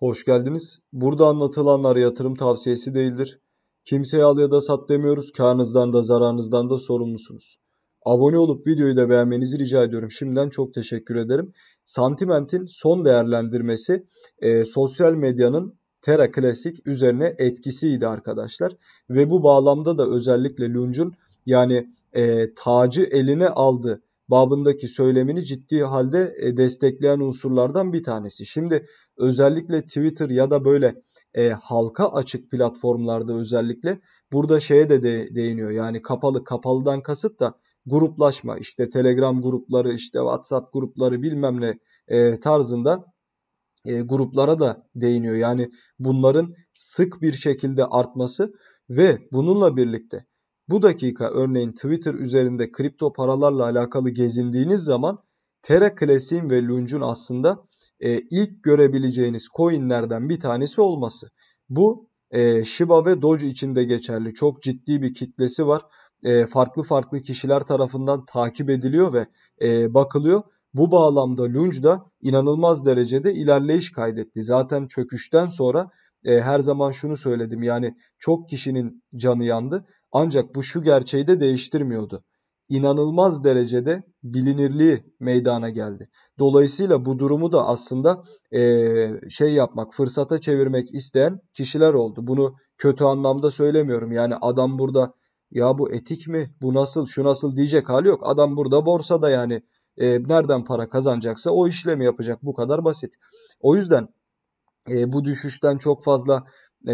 Hoş geldiniz. Burada anlatılanlar yatırım tavsiyesi değildir. Kimseye al ya da sat demiyoruz. Karnınızdan da zararınızdan da sorumlusunuz. Abone olup videoyu da beğenmenizi rica ediyorum. Şimdiden çok teşekkür ederim. Santiment'in son değerlendirmesi e, sosyal medyanın Terra Classic üzerine etkisiydi arkadaşlar. Ve bu bağlamda da özellikle Lunge'un yani e, tacı eline aldı babındaki söylemini ciddi halde e, destekleyen unsurlardan bir tanesi. Şimdi özellikle Twitter ya da böyle e, halka açık platformlarda özellikle burada şeye de, de değiniyor. Yani kapalı kapalıdan kasıt da gruplaşma işte Telegram grupları işte WhatsApp grupları bilmem ne e, tarzında e, gruplara da değiniyor. Yani bunların sık bir şekilde artması ve bununla birlikte bu dakika örneğin Twitter üzerinde kripto paralarla alakalı gezindiğiniz zaman Terra Classic'in ve Lunge'un aslında e, ilk görebileceğiniz coinlerden bir tanesi olması. Bu e, Shiba ve Doge için de geçerli. Çok ciddi bir kitlesi var. E, farklı farklı kişiler tarafından takip ediliyor ve e, bakılıyor. Bu bağlamda Lunge da inanılmaz derecede ilerleyiş kaydetti. Zaten çöküşten sonra e, her zaman şunu söyledim yani çok kişinin canı yandı. Ancak bu şu gerçeği de değiştirmiyordu. İnanılmaz derecede bilinirliği meydana geldi. Dolayısıyla bu durumu da aslında e, şey yapmak, fırsata çevirmek isteyen kişiler oldu. Bunu kötü anlamda söylemiyorum. Yani adam burada ya bu etik mi, bu nasıl, şu nasıl diyecek hali yok. Adam burada borsada yani e, nereden para kazanacaksa o işlemi yapacak. Bu kadar basit. O yüzden e, bu düşüşten çok fazla e,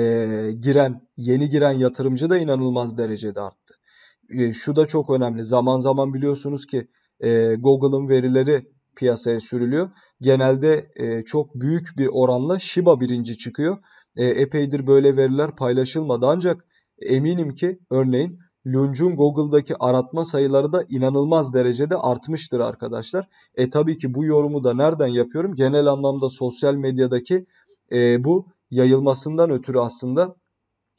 giren, yeni giren yatırımcı da inanılmaz derecede arttı. E, şu da çok önemli. Zaman zaman biliyorsunuz ki e, Google'ın verileri piyasaya sürülüyor. Genelde e, çok büyük bir oranla Shiba birinci çıkıyor. E, epeydir böyle veriler paylaşılmadı ancak eminim ki örneğin Lunch'un Google'daki aratma sayıları da inanılmaz derecede artmıştır arkadaşlar. E tabii ki bu yorumu da nereden yapıyorum? Genel anlamda sosyal medyadaki e, bu yayılmasından ötürü aslında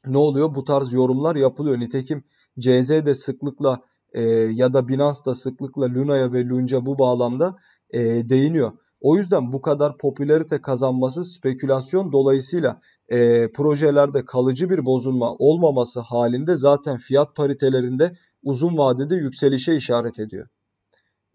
ne oluyor? Bu tarz yorumlar yapılıyor. Nitekim CZ de sıklıkla e, ya da Binance da sıklıkla Luna'ya ve Lunca bu bağlamda e, değiniyor. O yüzden bu kadar popülarite kazanması spekülasyon dolayısıyla e, projelerde kalıcı bir bozulma olmaması halinde zaten fiyat paritelerinde uzun vadede yükselişe işaret ediyor.